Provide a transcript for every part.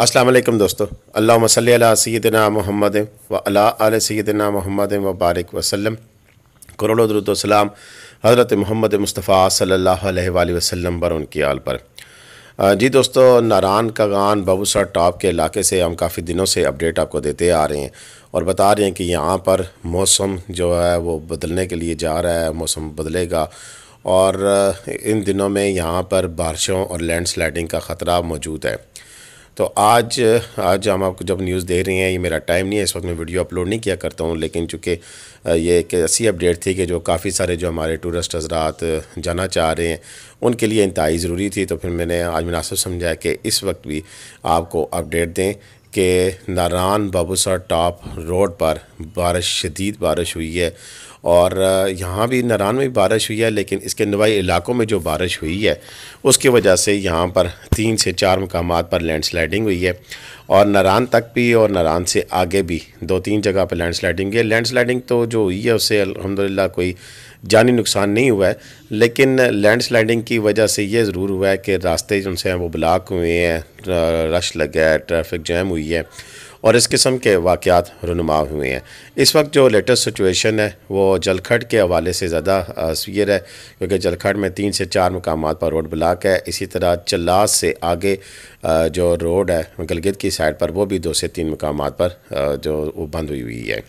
वालेकुम दोस्तों अल्लाह सल सैदना मोहम्मद व अला सैदना मोहम्मद व बारक वसलम करोड़ों दरुद्सलाम हज़रत मोहम्मद मुस्तफ़ा सल्ला वसलम पर उनकी आल पर जी दोस्तों नारान का गान बबूसर टॉप के इलाके से हम काफ़ी दिनों से अपडेट आपको देते आ रहे हैं और बता रहे हैं कि यहाँ पर मौसम जो है वो बदलने के लिए जा रहा है मौसम बदलेगा और इन दिनों में यहाँ पर बारिशों और लैंड स्लाइडिंग का ख़तरा मौजूद है तो आज आज हम आपको जब न्यूज़ दे रहे हैं ये मेरा टाइम नहीं है इस वक्त मैं वीडियो अपलोड नहीं किया करता हूँ लेकिन चूँकि ये एक ऐसी अपडेट थी कि जो काफ़ी सारे जो हमारे टूरिस्ट हजरात जाना चाह रहे हैं उनके लिए इंतहाई ज़रूरी थी तो फिर मैंने आज मुनासिब समझाया कि इस वक्त भी आपको अपडेट दें कि नारान बाबूसर टॉप रोड पर बारिश शदीद बारिश हुई है और यहाँ भी नारान में भी बारिश हुई है लेकिन इसके नवाई इलाकों में जो बारिश हुई है उसकी वजह से यहाँ पर तीन से चार मकाम पर लैंड स्लाइडिंग हुई है और नरान तक भी और नरान से आगे भी दो तीन जगह पर लैंड स्लाइडिंग हुई है लैंड स्लाइडिंग तो जो हुई है उससे अलहमदिल्ला कोई जानी नुकसान नहीं हुआ है लेकिन लैंड स्लाइडिंग की वजह से ये ज़रूर हुआ है कि रास्ते जो हैं वो ब्लॉक हुए हैं रश लगा है ट्रैफिक जैम हुई है और इस किस्म के वाक़ात रनुमा हुए हैं इस वक्त जो लेटेस्ट सिचुएशन है वो जलखड़ के हवाले से ज़्यादा सवियर है क्योंकि जलखड में तीन से चार मकाम पर रोड ब्लाक है इसी तरह चलास से आगे जो रोड है गलगित की साइड पर वो भी दो से तीन मकाम पर जो वो बंद हुई हुई है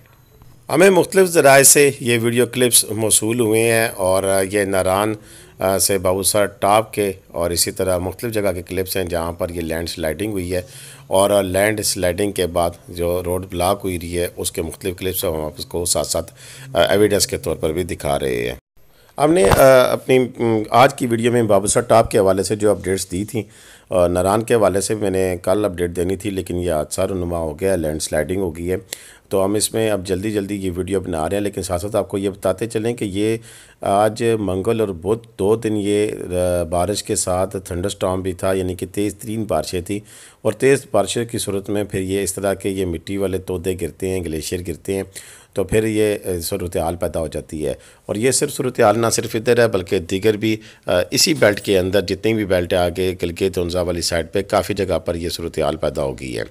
हमें मुख्तलिफ़ ज़राए से ये वीडियो क्लिप्स मौसू हुए हैं और ये नारान से बाबूसर टाप के और इसी तरह मुख्तु जगह के क्लिप्स हैं जहाँ पर ये लैंड स्लाइडिंग हुई है और लैंड स्लाइडिंग के बाद जो रोड ब्लॉक हुई रही है उसके मुख्तु क्लिप्स हम आप उसको साथ साथ एविडेंस के तौर पर भी दिखा रहे हैं हमने अपनी आज की वीडियो में बाबूसर टॉप के हवाले से जो अपडेट्स दी थी और नारान के हवाले से मैंने कल अपडेट देनी थी लेकिन ये हादसा रनुमा हो गया लैंड स्लाइडिंग हो गई है तो हम इसमें अब जल्दी जल्दी ये वीडियो बना रहे हैं लेकिन साथ साथ आपको ये बताते चलें कि ये आज मंगल और बुध दो दिन ये बारिश के साथ थंडर स्टॉम भी था यानी कि तेज़ तरीन बारिशें थी और तेज़ बारिश की सूरत में फिर ये इस तरह के ये मिट्टी वाले तोदे गिरते हैं ग्लेशियर गिरते हैं तो फिर ये सूरत हाल पैदा हो जाती है और ये सिर्फ सूरत हाल ना सिर्फ इधर है बल्कि दीगर भी इसी बेल्ट के अंदर जितनी भी बेल्ट है आगे गिलगित हमज़ा वाली साइड पर काफ़ी जगह पर यह सूरत हाल पैदा हो गई है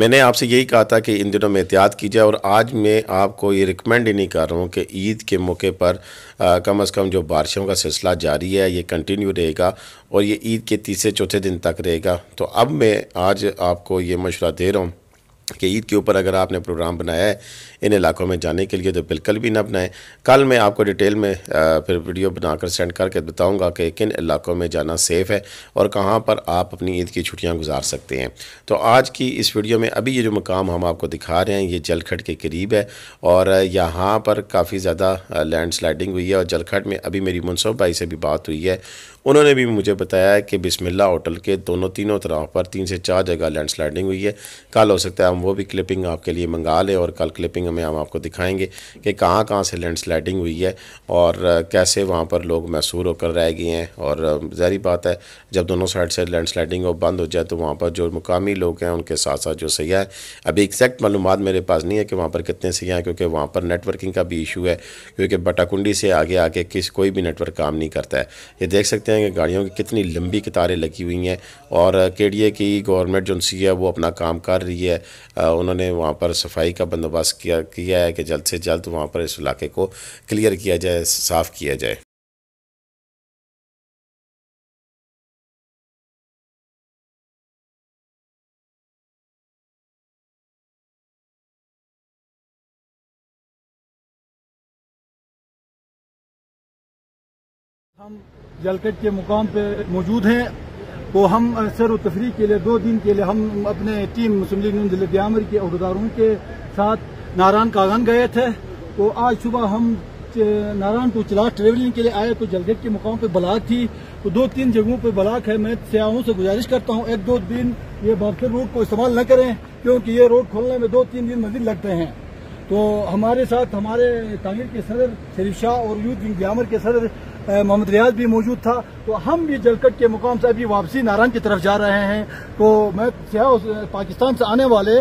मैंने आपसे यही कहा था कि इन दिनों में एहतियात की जाए और आज मैं आपको ये रिकमेंड ही नहीं कर रहा हूँ कि ईद के मौके पर आ, कम अज़ कम जो बारिशों का सिलसिला जारी है ये कंटिन्यू रहेगा और ये ईद के तीसरे चौथे दिन तक रहेगा तो अब मैं आज आपको ये मशवरा दे रहा हूँ कि ईद के ऊपर अगर आपने प्रोग्राम बनाया है इन इलाकों में जाने के लिए तो बिल्कुल भी ना बनाएं कल मैं आपको डिटेल में फिर वीडियो बनाकर सेंड करके बताऊंगा कि किन इलाकों में जाना सेफ़ है और कहां पर आप अपनी ईद की छुट्टियां गुजार सकते हैं तो आज की इस वीडियो में अभी ये जो मकाम हम आपको दिखा रहे हैं ये जलखट के करीब है और यहाँ पर काफ़ी ज़्यादा लैंड हुई है और जलखट में अभी मेरी मुनसफ भाई से भी बात हुई है उन्होंने भी मुझे बताया कि बिसमिल्ला होटल के दोनों तीनों तरफ पर तीन से चार जगह लैंड हुई है कल हो सकता है हम वो भी क्लिपिंग आपके लिए मंगा लें और कल क्लिपिंग में हम आपको दिखाएंगे कि कहाँ कहाँ से लैंड स्लाइडिंग हुई है और कैसे वहाँ पर लोग मैसूर होकर रह गए हैं और जहरी बात है जब दोनों साइड से लैंड स्लाइडिंग बंद हो जाए तो वहाँ पर जो मुकामी लोग हैं उनके साथ साथ जो सयाह है अभी एक्जैक्ट मालूम मेरे पास नहीं है कि वहाँ पर कितने सयाह हैं क्योंकि वहाँ पर नेटवर्किंग का भी इशू है क्योंकि बटाकुंडी से आगे आके किस कोई भी नेटवर्क काम नहीं करता है ये देख सकते हैं कि गाड़ियों की कितनी लंबी कतारें लगी हुई हैं और के की गवर्नमेंट जो है वो अपना काम कर रही है उन्होंने वहाँ पर सफाई का बंदोबस्त किया किया है कि जल्द से जल्द वहाँ पर इस इलाके को क्लियर किया जाए साफ़ किया जाए हम जलकट के मुकाम पे मौजूद हैं तो हम सैर व तफरी के लिए दो दिन के लिए हम अपने टीम मुस्लिम लीग नून जिले ब्यामर के अहदेदारों के साथ नारायण कागन गए थे तो आज सुबह हम नारायण टू चलास ट्रेवलिंग के लिए आए तो जलगेट के मुकाम पर ब्लाक थी तो दो तीन जगहों पर ब्लाक है मैं सयाहों से गुजारिश करता हूँ एक दो दिन ये बाबसर रोड को इस्तेमाल न करें क्योंकि ये रोड खोलने में दो तीन दिन मजीद लगते हैं तो हमारे साथ हमारे तामीर के सदर शरीफ शाह और यूथ विंग ग्यामर के सदर मोहम्मद रियाज भी मौजूद था तो हम भी जलकट के मुकाम से अभी वापसी नारायण की तरफ जा रहे हैं तो मैं पाकिस्तान से आने वाले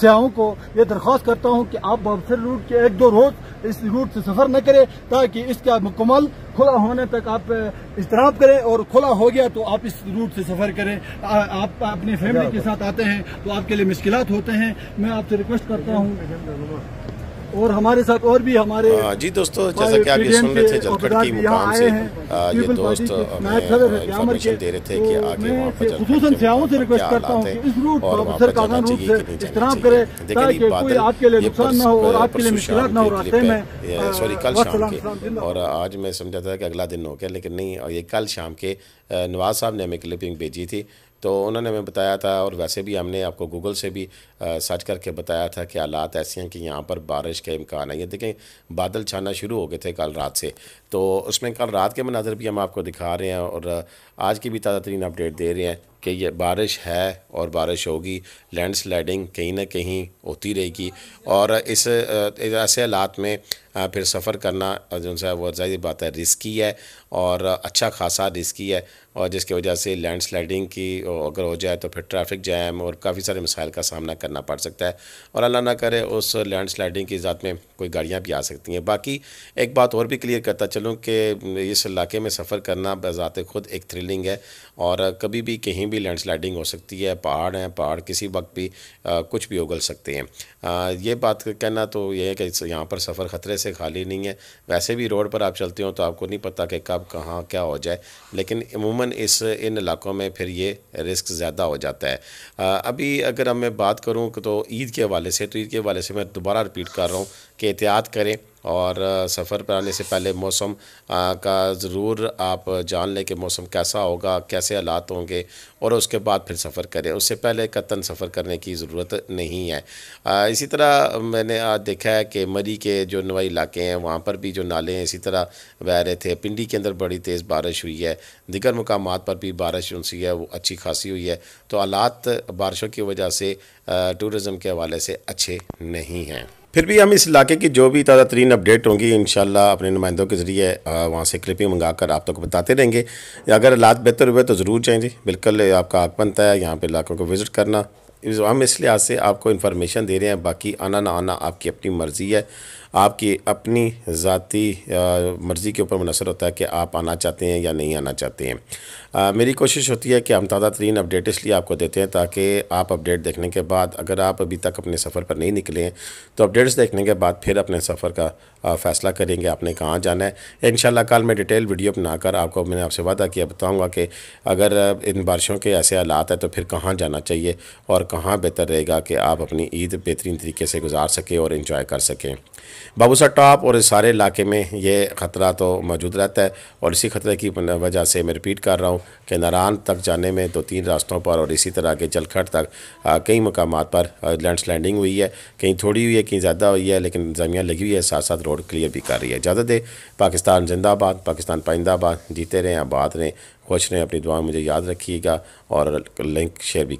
सियाहों को ये दरख्वास्त करता हूँ कि आप बबसर रूट के एक दो रोज इस रूट से सफर न करें ताकि इसका मुकम्मल खुला होने तक आप इजतराब करें और खुला हो गया तो आप इस रूट से सफर करें आ, आप अपनी फैमिली के साथ आते हैं तो आपके लिए मुश्किल होते हैं मैं आपसे रिक्वेस्ट करता हूँ और हमारे साथ और भी हमारे हाँ, जी दोस्तों जैसा कि आप ये सुन रहे थे जलखड़ की मुकाम से हाँ, ये दोस्त इन्फॉर्मेशन हाँ, दे रहे थे कि तो आगे वहाँ पर जलखड़ से रिक्वेस्ट तो करता हूँ इस रूट पर से ताकि कोई आपके लिए नुकसान ना हो और आपके लिए मुश्किल ना हो रास्ते में सॉरी कल शाम के और आज मैं समझा था कि अगला दिन हो गया लेकिन नहीं और ये कल शाम के नवाज साहब ने हमें क्लिपिंग भेजी थी तो उन्होंने हमें बताया था और वैसे भी हमने आपको गूगल से भी सर्च करके बताया था कि हालात ऐसे हैं कि यहाँ पर बारिश का इम्कान है ये देखें बादल छाना शुरू हो गए थे कल रात से तो उसमें कल रात के मनाजर भी हम आपको दिखा रहे हैं और आज की भी ताज़ा तरीन अपडेट दे रहे हैं कि ये बारिश है और बारिश होगी लैंड स्लाइडिंग कहीं ना कहीं होती रहेगी और इस ऐसे हालात में फिर सफ़र करना जो है वो जाहिर बात है रिस्की है और अच्छा खासा रिस्की है और जिसकी वजह से लैंड स्लाइडिंग की अगर हो जाए तो फिर ट्रैफिक जैम और काफ़ी सारे मसाइल का सामना करना पड़ सकता है और अल्लाह ना करे उस लैंड स्लाइडिंग की ज़ात में कोई गाड़ियाँ भी आ सकती हैं बाकी एक बात और भी क्लियर करता चलूँ कि इस इलाके में सफ़र करना बज़ात खुद एक थ्रिलिंग है और कभी भी कहीं भी लैंडस्लाइडिंग हो सकती है पहाड़ हैं पहाड़ किसी वक्त भी आ, कुछ भी उगल सकते हैं आ, ये बात कहना तो ये है कि यहाँ पर सफ़र ख़तरे से खाली नहीं है वैसे भी रोड पर आप चलते हो तो आपको नहीं पता कि कब कहाँ क्या हो जाए लेकिन अमूमन इस इन इलाकों में फिर ये रिस्क ज़्यादा हो जाता है आ, अभी अगर मैं बात करूँ तो ईद के हवाले से तो ईद के हवाले से मैं दोबारा रिपीट कर रहा हूँ कि एहतियात करें और सफ़र पर आने से पहले मौसम का ज़रूर आप जान लें कि मौसम कैसा होगा कैसे हालात होंगे और उसके बाद फिर सफ़र करें उससे पहले कतन सफ़र करने की ज़रूरत नहीं है इसी तरह मैंने आज देखा है कि मरी के जो नवाई इलाके हैं वहाँ पर भी जो नाले हैं इसी तरह बह रहे थे पिंडी के अंदर बड़ी तेज़ बारिश हुई है दिगर मकाम पर भी बारिश उनसी है वो अच्छी खासी हुई है तो हालात बारिशों की वजह से टूरिज़म के हवाले से अच्छे नहीं हैं फिर भी हम इस इलाके की जो भी ताज़ा तरीन अपडेट होंगी इन अपने नुमाइंदों के ज़रिए वहाँ से क्लिपिंग मंगा कर आप तक तो बताते रहेंगे अगर हालात बेहतर हुए तो ज़रूर जाएँ जी बिल्कुल आपका हक बनता है यहाँ पर इलाकों को विज़िट करना हम इस लिहाज से आपको इन्फॉर्मेशन दे रहे हैं बाकी आना ना आना आपकी अपनी मर्ज़ी है आपकी अपनी ज़ाती मर्ज़ी के ऊपर मुनसर होता है कि आप आना चाहते हैं या नहीं आना चाहते हैं आ, मेरी कोशिश होती है कि हम ताज़ा तरीन अपडेट इसलिए आपको देते हैं ताकि आप अपडेट देखने के बाद अगर आप अभी तक अपने सफ़र पर नहीं निकले तो अपडेट्स देखने के बाद फिर अपने सफ़र का फ़ैसला करेंगे आपने कहाँ जाना है इन कल मैं डिटेल वीडियो बनाकर आपको मैंने आपसे वादा किया बताऊँगा कि अगर इन बारिशों के ऐसे हालात हैं तो फिर कहाँ जाना चाहिए और कहाँ बेहतर रहेगा कि आप अपनी ईद बेहतरीन तरीके से गुजार सकें और इन्जॉय कर सकें बाबूसा टॉप और इस सारे इलाके में ये ख़तरा तो मौजूद रहता है और इसी ख़तरे की वजह से मैं रिपीट कर रहा हूँ कि नारान तक जाने में दो तीन रास्तों पर और इसी तरह के जलखट तक कई मकाम पर लैंड स्लैंडिंग हुई है कहीं थोड़ी हुई है कहीं ज़्यादा हुई है लेकिन ज़मीन लगी हुई है साथ साथ रोड क्लियर भी कर रही है इजाज़त दे पाकिस्तान जिंदाबाद पाकिस्तान पाइंदाबाद जीते रहें आबाद रहें खुश रहें अपनी दुआ मुझे याद रखिएगा और लिंक शेयर भी